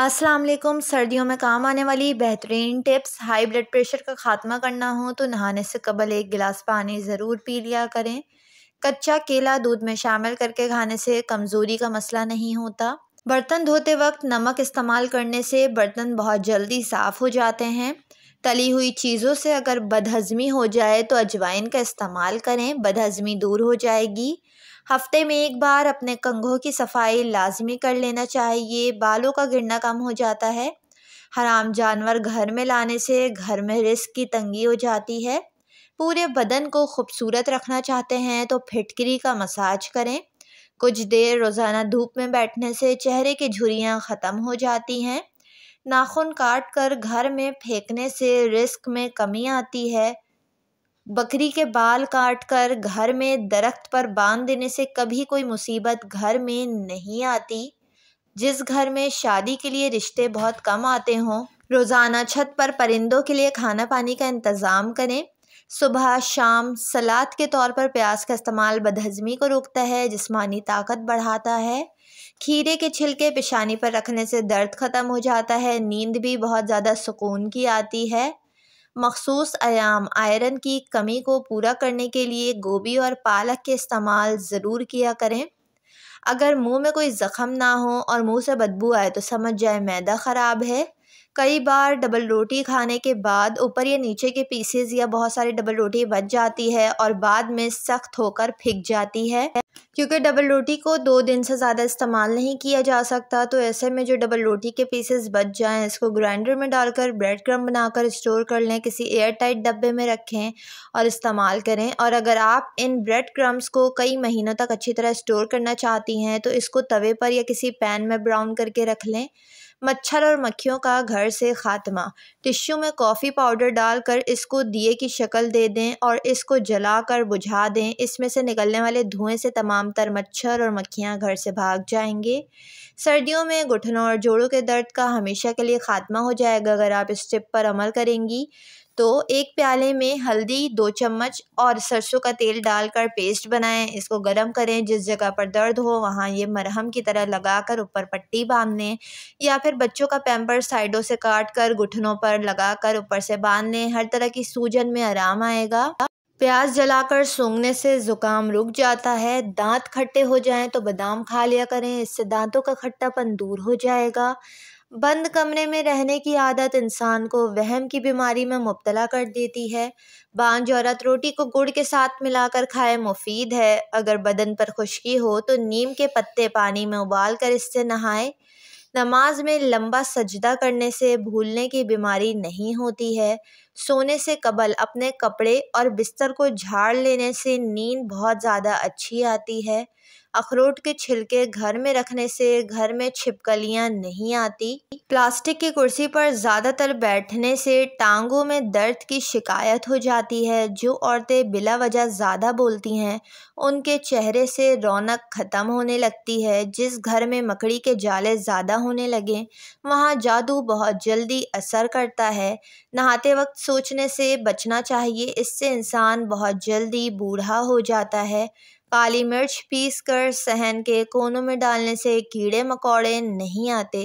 अस्सलाम वालेकुम सर्दियों में काम आने वाली बेहतरीन टिप्स हाई ब्लड प्रेशर का ख़ात्मा करना हो तो नहाने से कबल एक गिलास पानी ज़रूर पी लिया करें कच्चा केला दूध में शामिल करके खाने से कमज़ोरी का मसला नहीं होता बर्तन धोते वक्त नमक इस्तेमाल करने से बर्तन बहुत जल्दी साफ़ हो जाते हैं तली हुई चीज़ों से अगर बदहज़मी हो जाए तो अजवाइन का इस्तेमाल करें बदहज़मी दूर हो जाएगी हफ्ते में एक बार अपने कंघों की सफाई लाजमी कर लेना चाहिए बालों का गिरना कम हो जाता है हराम जानवर घर में लाने से घर में रिस्क की तंगी हो जाती है पूरे बदन को खूबसूरत रखना चाहते हैं तो फिटकरी का मसाज करें कुछ देर रोज़ाना धूप में बैठने से चेहरे की झुरियाँ ख़त्म हो जाती हैं नाखून काट कर घर में फेंकने से रिस्क में कमी आती है बकरी के बाल काट कर घर में दरख्त पर बांध देने से कभी कोई मुसीबत घर में नहीं आती जिस घर में शादी के लिए रिश्ते बहुत कम आते हों रोज़ाना छत पर परिंदों के लिए खाना पानी का इंतज़ाम करें सुबह शाम सलाद के तौर पर प्याज का इस्तेमाल बदहजमी को रोकता है जिस्मानी ताकत बढ़ाता है खीरे के छिलके पेशानी पर रखने से दर्द ख़त्म हो जाता है नींद भी बहुत ज़्यादा सुकून की आती है मखसूस आयाम आयरन की कमी को पूरा करने के लिए गोभी और पालक के इस्तेमाल ज़रूर किया करें अगर मुंह में कोई ज़ख़म ना हो और मुंह से बदबू आए तो समझ जाए मैदा ख़राब है कई बार डबल रोटी खाने के बाद ऊपर या नीचे के पीसेज या बहुत सारी डबल रोटी बच जाती है और बाद में सख्त होकर फिक जाती है क्योंकि डबल रोटी को दो दिन से ज़्यादा इस्तेमाल नहीं किया जा सकता तो ऐसे में जो डबल रोटी के पीसेस बच जाएं इसको ग्राइंडर में डालकर ब्रेड क्रम बनाकर स्टोर कर लें किसी एयर टाइट डब्बे में रखें और इस्तेमाल करें और अगर आप इन ब्रेड क्रम्स को कई महीनों तक अच्छी तरह स्टोर करना चाहती हैं तो इसको तवे पर या किसी पैन में ब्राउन करके रख लें मच्छर और मक्खियों का घर से ख़ात्मा टिश्यू में कॉफ़ी पाउडर डालकर इसको दिए की शक्ल दे दें और इसको जलाकर बुझा दें इसमें से निकलने वाले धुएं से तमाम तर मच्छर और मक्खियाँ घर से भाग जाएंगे सर्दियों में घुटनों और जोड़ों के दर्द का हमेशा के लिए ख़ात्मा हो जाएगा अगर आप इस टिप पर अमल करेंगी तो एक प्याले में हल्दी दो चम्मच और सरसों का तेल डालकर पेस्ट बनाएं इसको गर्म करें जिस जगह पर दर्द हो वहाँ ये मरहम की तरह लगाकर ऊपर पट्टी बांध लें या फिर बच्चों का पैम्पर साइडों से काट कर घुटनों पर लगाकर ऊपर से बांध लें हर तरह की सूजन में आराम आएगा प्याज जलाकर सूंघने से ज़ुकाम रुक जाता है दांत खट्टे हो जाएं तो बादाम खा लिया करें इससे दांतों का खट्टापन दूर हो जाएगा बंद कमरे में रहने की आदत इंसान को वहम की बीमारी में मुबतला कर देती है बांझ औरत रोटी को गुड़ के साथ मिलाकर खाए मुफीद है अगर बदन पर खुश्की हो तो नीम के पत्ते पानी में उबाल कर इससे नहाए नमाज में लंबा सजदा करने से भूलने की बीमारी नहीं होती है सोने से कबल अपने कपड़े और बिस्तर को झाड़ लेने से नींद बहुत ज़्यादा अच्छी आती है अखरोट के छिलके घर में रखने से घर में छिपकलियां नहीं आती प्लास्टिक की कुर्सी पर ज़्यादातर बैठने से टांगों में दर्द की शिकायत हो जाती है जो औरतें बिला वजह ज़्यादा बोलती हैं उनके चेहरे से रौनक ख़त्म होने लगती है जिस घर में मकड़ी के जाले ज़्यादा होने लगे वहाँ जादू बहुत जल्दी असर करता है नहाते वक्त सोचने से बचना चाहिए इससे इंसान बहुत जल्दी बूढ़ा हो जाता है काली मिर्च पीस कर सहन के कोनों में डालने से कीड़े मकोड़े नहीं आते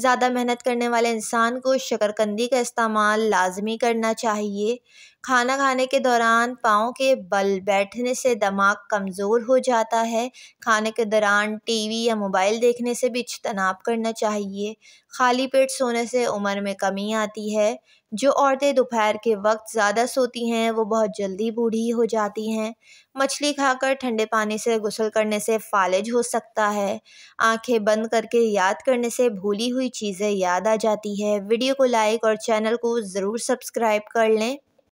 ज़्यादा मेहनत करने वाले इंसान को शकरकंदी का इस्तेमाल लाजमी करना चाहिए खाना खाने के दौरान पाँव के बल बैठने से दिमाग कमज़ोर हो जाता है खाने के दौरान टीवी या मोबाइल देखने से भी इजतनाव करना चाहिए खाली पेट सोने से उम्र में कमी आती है जो औरतें दोपहर के वक्त ज़्यादा सोती हैं वो बहुत जल्दी बूढ़ी हो जाती हैं मछली खाकर ठंडे पानी से गुसल करने से फालिज हो सकता है आंखें बंद करके याद करने से भूली हुई चीज़ें याद आ जाती है वीडियो को लाइक और चैनल को ज़रूर सब्सक्राइब कर लें